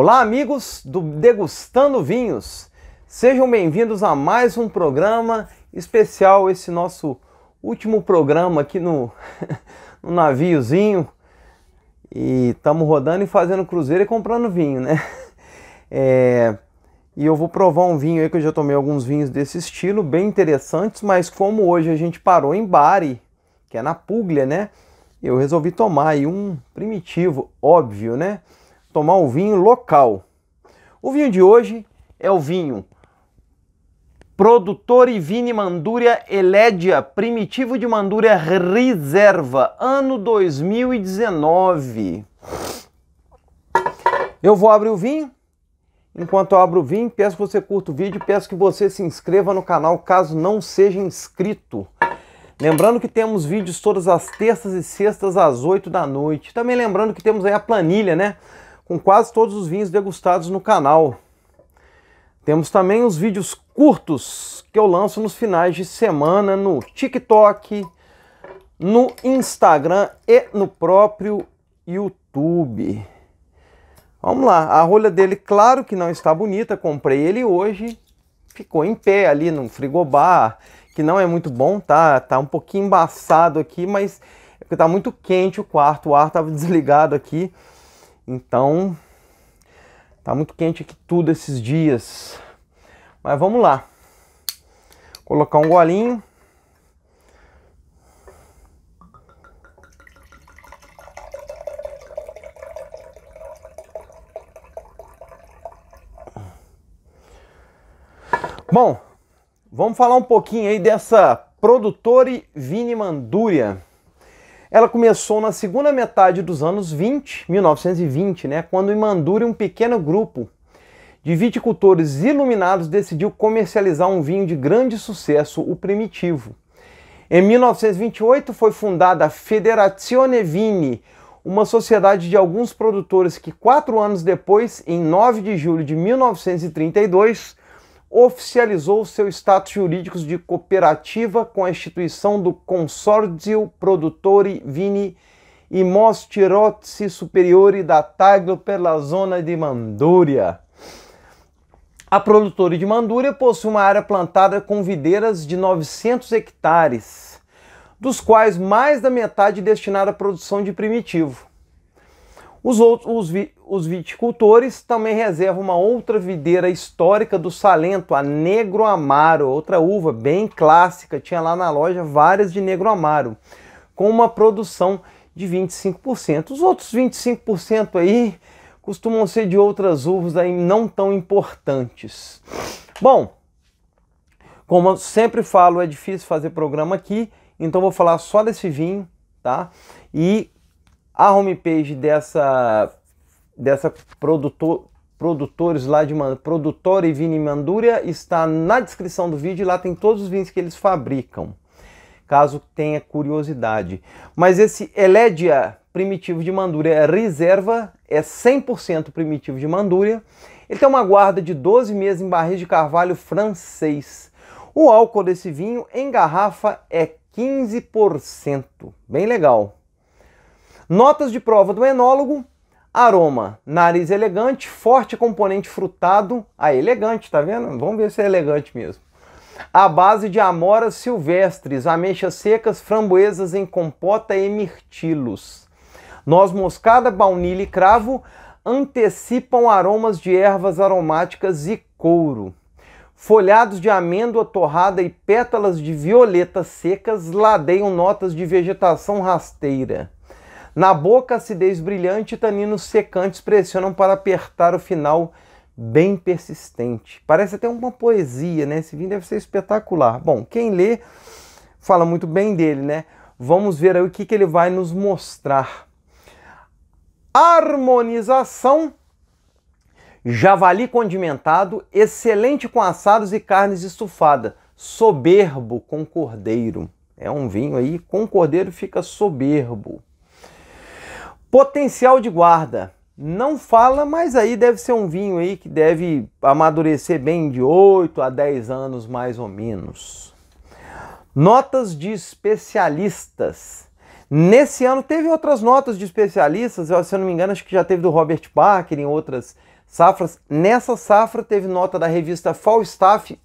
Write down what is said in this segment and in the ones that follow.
Olá, amigos do Degustando Vinhos. Sejam bem-vindos a mais um programa especial, esse nosso último programa aqui no, no naviozinho. E estamos rodando e fazendo cruzeiro e comprando vinho, né? É, e eu vou provar um vinho aí que eu já tomei alguns vinhos desse estilo, bem interessantes, mas como hoje a gente parou em Bari, que é na Puglia, né? Eu resolvi tomar aí um primitivo, óbvio, né? tomar um vinho local. O vinho de hoje é o vinho Produtor e Vini Mandúria Elédia, Primitivo de Mandúria Reserva, ano 2019. Eu vou abrir o vinho. Enquanto eu abro o vinho, peço que você curta o vídeo, peço que você se inscreva no canal caso não seja inscrito. Lembrando que temos vídeos todas as terças e sextas às 8 da noite. Também lembrando que temos aí a planilha, né? com quase todos os vinhos degustados no canal. Temos também os vídeos curtos que eu lanço nos finais de semana no TikTok, no Instagram e no próprio YouTube. Vamos lá, a rolha dele, claro que não está bonita, comprei ele hoje, ficou em pé ali no frigobar, que não é muito bom, tá? Tá um pouquinho embaçado aqui, mas é porque tá muito quente o quarto, o ar estava desligado aqui. Então, tá muito quente aqui tudo esses dias. Mas vamos lá. Colocar um golinho. Bom, vamos falar um pouquinho aí dessa produtora Vini Manduria. Ela começou na segunda metade dos anos 20, 1920, né, quando em Manduri um pequeno grupo de viticultores iluminados decidiu comercializar um vinho de grande sucesso, o Primitivo. Em 1928 foi fundada a Federazione Vini, uma sociedade de alguns produtores que quatro anos depois, em 9 de julho de 1932, oficializou seu status jurídico de cooperativa com a instituição do Consórcio Produtori Vini e Mostirozzi Superiore da Taglio pela zona de Mandúria. A produtora de Mandúria possui uma área plantada com videiras de 900 hectares, dos quais mais da metade destinada à produção de primitivo. Os, outros, os, vi, os viticultores também reservam uma outra videira histórica do Salento, a Negro Amaro, outra uva bem clássica, tinha lá na loja várias de Negro Amaro, com uma produção de 25%. Os outros 25% aí costumam ser de outras uvas aí não tão importantes. Bom, como eu sempre falo, é difícil fazer programa aqui, então vou falar só desse vinho, tá? E a homepage dessa, dessa produtor, produtores lá de produtora e Vini Mandúria está na descrição do vídeo. Lá tem todos os vinhos que eles fabricam, caso tenha curiosidade. Mas esse Elédia primitivo de Mandúria é reserva, é 100% primitivo de Mandúria. Ele tem uma guarda de 12 meses em barris de carvalho francês. O álcool desse vinho em garrafa é 15%. Bem legal. Notas de prova do enólogo: aroma, nariz elegante, forte componente frutado. Ah, elegante, tá vendo? Vamos ver se é elegante mesmo. A base de amoras silvestres, ameixas secas, framboesas em compota e mirtilos. Noz moscada, baunilha e cravo antecipam aromas de ervas aromáticas e couro. Folhados de amêndoa torrada e pétalas de violeta secas ladeiam notas de vegetação rasteira. Na boca, acidez brilhante e taninos secantes pressionam para apertar o final bem persistente. Parece até uma poesia, né? Esse vinho deve ser espetacular. Bom, quem lê fala muito bem dele, né? Vamos ver aí o que, que ele vai nos mostrar. Harmonização javali condimentado, excelente com assados e carnes estufadas, soberbo com cordeiro. É um vinho aí, com cordeiro fica soberbo. Potencial de guarda. Não fala, mas aí deve ser um vinho aí que deve amadurecer bem de 8 a 10 anos mais ou menos. Notas de especialistas. Nesse ano teve outras notas de especialistas, se eu não me engano, acho que já teve do Robert Parker em outras safras. Nessa safra teve nota da revista Falstaff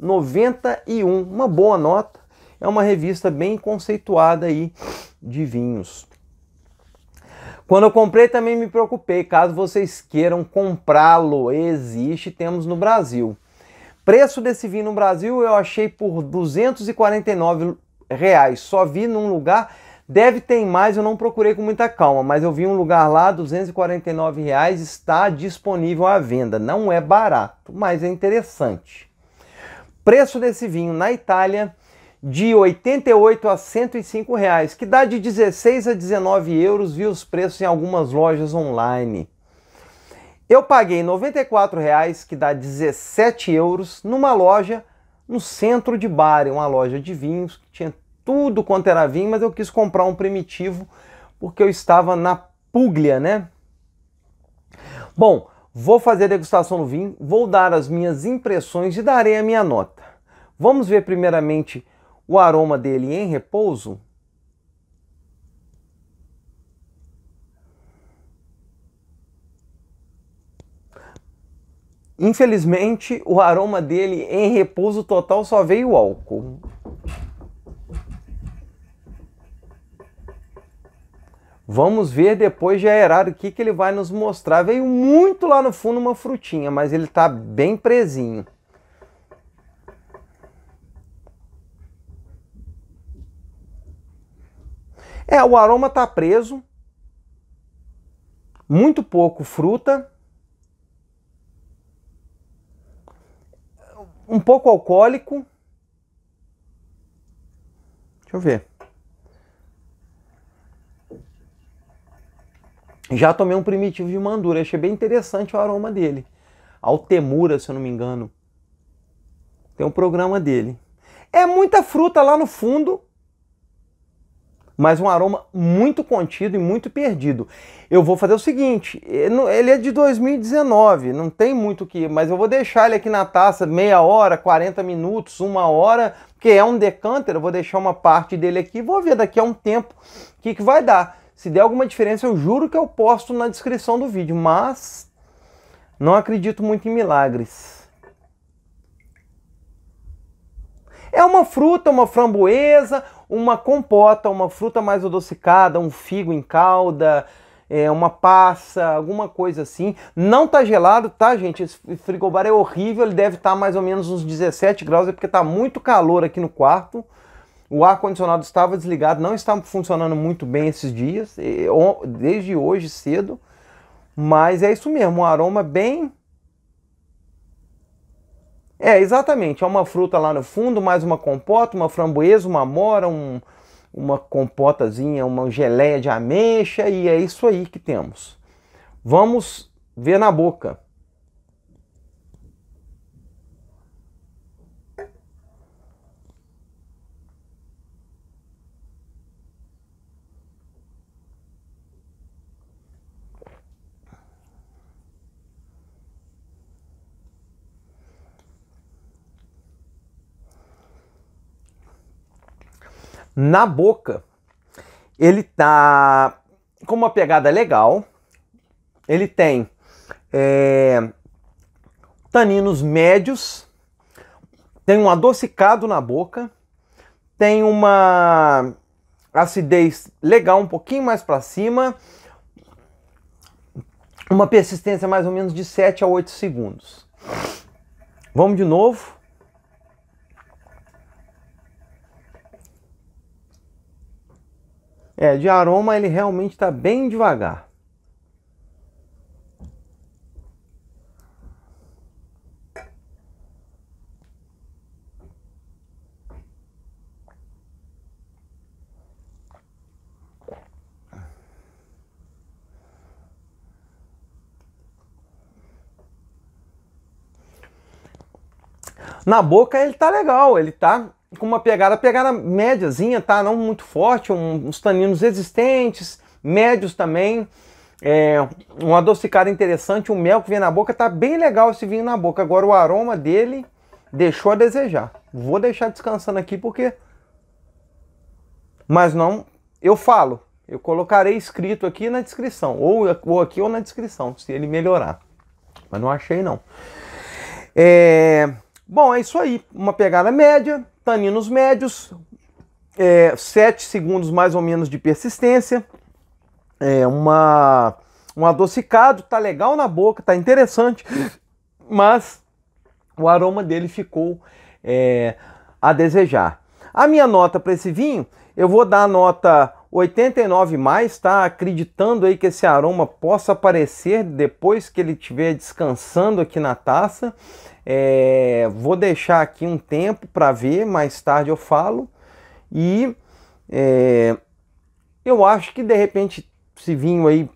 91, uma boa nota. É uma revista bem conceituada aí de vinhos. Quando eu comprei também me preocupei, caso vocês queiram comprá-lo, existe, temos no Brasil. Preço desse vinho no Brasil eu achei por 249 reais, só vi num lugar, deve ter mais, eu não procurei com muita calma, mas eu vi um lugar lá, 249 reais, está disponível à venda, não é barato, mas é interessante. Preço desse vinho na Itália, de 88 a 105 reais, que dá de 16 a 19 euros, vi os preços em algumas lojas online. Eu paguei 94 reais, que dá 17 euros, numa loja no centro de Bari, uma loja de vinhos, que tinha tudo quanto era vinho, mas eu quis comprar um primitivo porque eu estava na Puglia, né? Bom, vou fazer a degustação do vinho, vou dar as minhas impressões e darei a minha nota. Vamos ver primeiramente o aroma dele em repouso? Infelizmente, o aroma dele em repouso total só veio álcool. Vamos ver depois de aerar o que, que ele vai nos mostrar. Veio muito lá no fundo uma frutinha, mas ele está bem presinho. É, o aroma está preso, muito pouco fruta, um pouco alcoólico. Deixa eu ver. Já tomei um primitivo de mandura, achei bem interessante o aroma dele. Altemura, se eu não me engano. Tem um programa dele. É muita fruta lá no fundo, mas um aroma muito contido e muito perdido. Eu vou fazer o seguinte, eh, ele é de 2019, não tem muito o que, mas eu vou deixar ele aqui na taça meia hora, 40 minutos, uma hora, porque é um decanter, eu vou deixar uma parte dele aqui, vou ver daqui a um tempo o que, que vai dar. Se der alguma diferença, eu juro que eu posto na descrição do vídeo, mas não acredito muito em milagres. É uma fruta, uma framboesa, uma compota, uma fruta mais adocicada, um figo em calda, é, uma passa, alguma coisa assim. Não tá gelado, tá, gente? Esse frigobar é horrível, ele deve estar tá mais ou menos uns 17 graus, é porque tá muito calor aqui no quarto. O ar-condicionado estava desligado, não estava funcionando muito bem esses dias, desde hoje cedo. Mas é isso mesmo, um aroma bem é, exatamente. É uma fruta lá no fundo, mais uma compota, uma framboesa, uma mora, um, uma compotazinha, uma geleia de ameixa e é isso aí que temos. Vamos ver na boca. na boca, ele tá com uma pegada legal. Ele tem é, taninos médios, tem um adocicado na boca, tem uma acidez legal um pouquinho mais para cima, uma persistência mais ou menos de 7 a 8 segundos. Vamos de novo. É, de aroma ele realmente está bem devagar. Na boca ele tá legal, ele tá com uma pegada, pegada médiazinha, tá? Não muito forte, um, uns taninos existentes, médios também. É, um adocicado interessante, o um mel que vem na boca, tá bem legal esse vinho na boca. Agora o aroma dele deixou a desejar. Vou deixar descansando aqui porque. Mas não, eu falo. Eu colocarei escrito aqui na descrição, ou, ou aqui ou na descrição, se ele melhorar. Mas não achei não. É... Bom, é isso aí. Uma pegada média, taninos médios, é, 7 segundos mais ou menos de persistência, é uma, um adocicado, tá legal na boca, tá interessante, mas o aroma dele ficou é, a desejar. A minha nota para esse vinho, eu vou dar a nota 89 mais está acreditando aí que esse aroma possa aparecer depois que ele estiver descansando aqui na taça. É, vou deixar aqui um tempo para ver, mais tarde eu falo. E é, eu acho que de repente esse vinho aí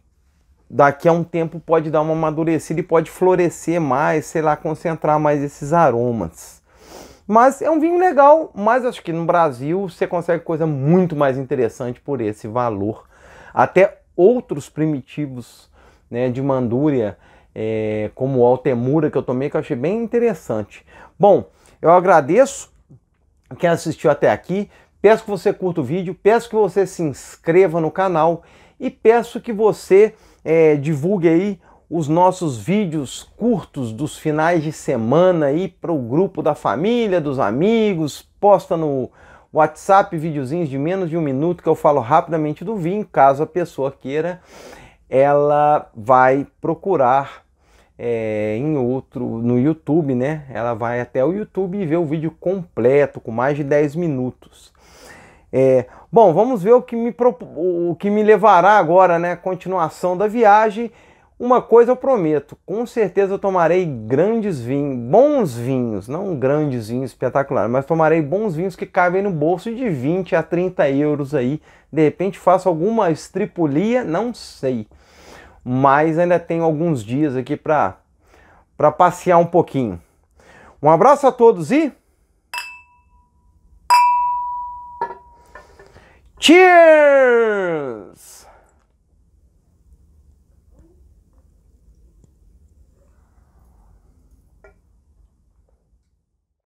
daqui a um tempo pode dar uma amadurecida e pode florescer mais, sei lá, concentrar mais esses aromas. Mas é um vinho legal, mas acho que no Brasil você consegue coisa muito mais interessante por esse valor. Até outros primitivos né, de Mandúria, é, como o Altemura, que eu tomei, que eu achei bem interessante. Bom, eu agradeço quem assistiu até aqui. Peço que você curta o vídeo, peço que você se inscreva no canal e peço que você é, divulgue aí os nossos vídeos curtos dos finais de semana aí para o grupo da família, dos amigos, posta no WhatsApp videozinhos de menos de um minuto que eu falo rapidamente do vinho, caso a pessoa queira, ela vai procurar é, em outro no YouTube, né? Ela vai até o YouTube e vê o vídeo completo com mais de 10 minutos. É, bom, vamos ver o que me, o que me levará agora, né? A continuação da viagem uma coisa eu prometo, com certeza eu tomarei grandes vinhos, bons vinhos, não grandes vinhos espetaculares, mas tomarei bons vinhos que cabem no bolso de 20 a 30 euros aí. De repente faço alguma estripulia, não sei. Mas ainda tenho alguns dias aqui para para passear um pouquinho. Um abraço a todos e Cheers!